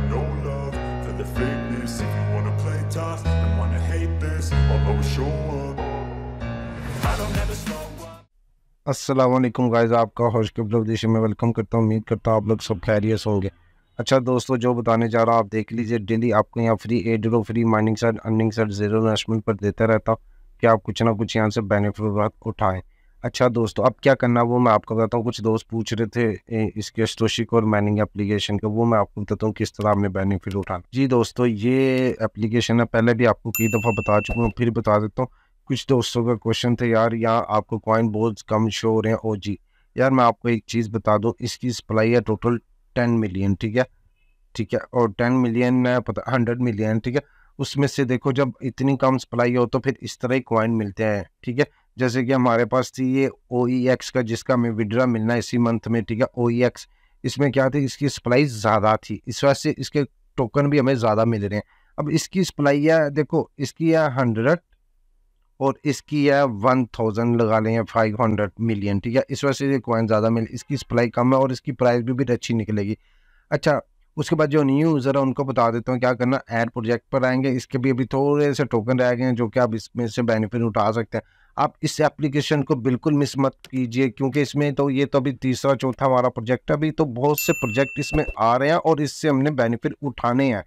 got no love for the fakeness If you wanna play tough and wanna hate this I'll always show up I don't ever slow Aslam guys आपका हौश के कब्लदेश में welcome करता हूँ उम्मीद करता हूँ आप लोग सब खैरियत होंगे अच्छा दोस्तों जो बताने जा रहा हूँ आप देख लीजिए डेली आपको यहाँ फ्री एड रो फ्री माइनिंग सर्ट अर्निंग सर्ट जीरो इन्वेस्टमेंट पर देता रहता हूँ कि आप कुछ ना कुछ यहाँ से बेनिफिट उठाएँ अच्छा दोस्तों तो अब क्या करना वो मैं आपको बताता हूँ कुछ दोस्त पूछ रहे थे इसके स्टोशिक और माइनिंग एप्लीकेशन का वो मैं आपको बताता हूँ किस तरह आपने बेनिफिट उठाना जी दोस्तों तो ये एप्लीकेशन है पहले भी आपको कई दफ़ा बता चुका हूँ फिर बता देता हूँ कुछ दोस्तों का क्वेश्चन था यार यहाँ आपको कॉइन बहुत कम शो हो रहे हैं ओ जी यार मैं आपको एक चीज़ बता दूँ इसकी सप्लाई है टोटल टेन मिलियन ठीक है ठीक है और टेन मिलियन में पता हंड्रेड मिलियन ठीक है उसमें से देखो जब इतनी कम सप्लाई हो तो फिर इस तरह ही कॉइन मिलते हैं ठीक है जैसे कि हमारे पास थी ये ओ एक्स e का जिसका हमें विड्रा मिलना इसी मंथ में ठीक है ओ एक्स e इसमें क्या थी इसकी सप्लाई ज़्यादा थी इस वजह से इसके टोकन भी हमें ज़्यादा मिल रहे हैं अब इसकी सप्लाई है देखो इसकी है हंड्रेड और इसकी है वन थाउजेंड लगा लें फाइव हंड्रेड मिलियन ठीक है इस वजह से कॉइन ज़्यादा मिले इसकी सप्लाई कम है और इसकी प्राइस भी भी अच्छी निकलेगी अच्छा उसके बाद जो न्यू यूज़र है उनको बता देता हूँ क्या करना एयर प्रोजेक्ट पर आएंगे इसके भी अभी थोड़े से टोकन रह गए हैं जो कि आप इसमें से बेनिफिट उठा सकते हैं आप इस एप्लीकेशन को बिल्कुल मिस मत कीजिए क्योंकि इसमें तो ये तो अभी तीसरा चौथा हमारा प्रोजेक्ट है अभी तो बहुत से प्रोजेक्ट इसमें आ रहे हैं और इससे हमने बेनिफिट उठाने हैं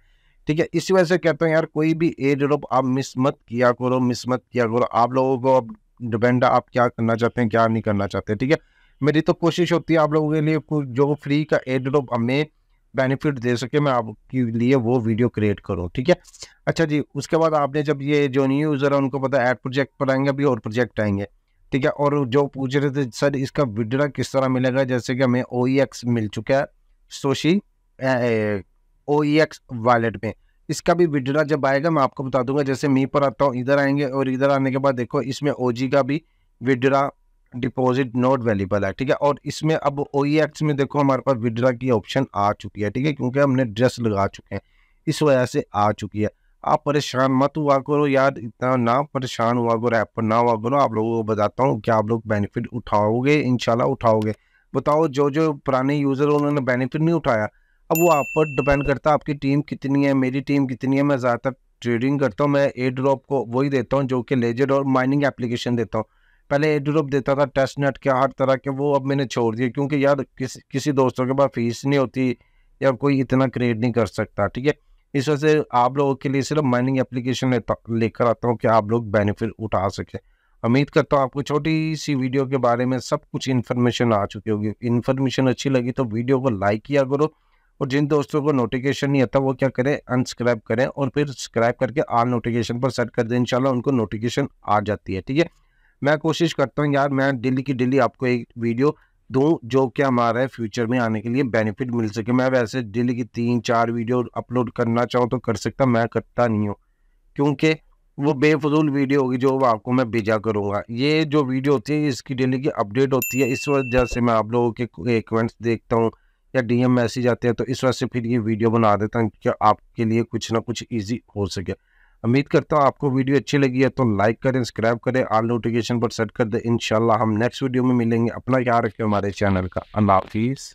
ठीक है इसी वजह से कहता हूँ यार कोई भी ए डेवलप आप मिस मत किया करो मिस मत किया करो आप लोगों को अब डिपेंड आप क्या करना चाहते हैं क्या नहीं करना चाहते ठीक है मेरी तो कोशिश होती है आप लोगों के लिए जो फ्री का ए डेवलप हमें बेनिफिट दे सके मैं आपके लिए वो वीडियो क्रिएट करूँ ठीक है अच्छा जी उसके बाद आपने जब ये जो न्यू यूज़र है उनको पता है ऐड प्रोजेक्ट पर आएंगे अभी और प्रोजेक्ट आएंगे ठीक है और जो पूछ रहे थे सर इसका विड्रा किस तरह मिलेगा जैसे कि हमें ओ e मिल चुका है सोशी ओ वॉलेट में इसका भी विड्रा जब आएगा मैं आपको बता दूंगा जैसे मी पर आता हूँ इधर आएंगे और इधर आने के बाद देखो इसमें ओ का भी विड्रा डिपॉजिट नॉट वेलेबल है ठीक है और इसमें अब ओ e में देखो हमारे पास विड्रा की ऑप्शन आ चुकी है ठीक है क्योंकि हमने ड्रेस लगा चुके हैं इस वजह से आ चुकी है आप परेशान मत हुआ करो यार इतना ना परेशान हुआ करो ऐप पर ना हुआ करो आप लोगों को बताता हूँ क्या आप लोग बेनिफिट उठाओगे इनशाला उठाओगे बताओ जो जो पुराने यूज़र उन्होंने बेनिफिट नहीं उठाया अब वो आप पर डिपेंड करता है आपकी टीम कितनी है मेरी टीम कितनी है मैं ज़्यादातर ट्रेडिंग करता हूँ मैं ए ड्रॉप को वही देता हूँ जो कि लेजर और माइनिंग एप्लीकेशन देता हूँ पहले ड्रॉप देता था टेस्ट नेट के हर तरह के वो अब मैंने छोड़ दिए क्योंकि यार किस किसी दोस्तों के पास फीस नहीं होती या कोई इतना क्रिएट नहीं कर सकता ठीक है इस वजह से आप लोगों के लिए सिर्फ माइनिंग एप्लीकेशन लेकर आता हूँ कि आप लोग बेनिफिट उठा सकें उम्मीद करता हूँ आपको छोटी सी वीडियो के बारे में सब कुछ इन्फॉर्मेशन आ चुकी होगी इन्फॉर्मेशन अच्छी लगी तो वीडियो को लाइक किया करो और जिन दोस्तों को नोटिफिकेशन नहीं आता वो क्या करें अनसब्सक्राइब करें और फिर सब्सक्राइब करके आल नोटिफिकेशन पर सेट कर दें इंशाल्लाह उनको नोटिफिकेशन आ जाती है ठीक है मैं कोशिश करता हूँ यार मैं डेली की डेली आपको एक वीडियो दूँ जो कि हमारे फ्यूचर में आने के लिए बेनिफिट मिल सके मैं वैसे डेली की तीन चार वीडियो अपलोड करना चाहूँ तो कर सकता मैं करता नहीं हूँ क्योंकि वो बेफजूल वीडियो होगी जो आपको मैं भेजा करूँगा ये जो वीडियो होती है इसकी डेली की अपडेट होती है इस वजह से मैं आप लोगों के कमेंट्स देखता हूँ या डीएम मैसेज आते हैं तो इस वजह से फिर ये वीडियो बना देता हूँ कि आपके लिए कुछ ना कुछ ईजी हो सके उम्मीद करता हूँ आपको वीडियो अच्छी लगी है तो लाइक करें सब्सक्राइब करें ऑल नोटिफिकेशन पर सेट कर दें इन हम नेक्स्ट वीडियो में मिलेंगे अपना ख्याल रखें हमारे चैनल का अल्लाह हाफिज़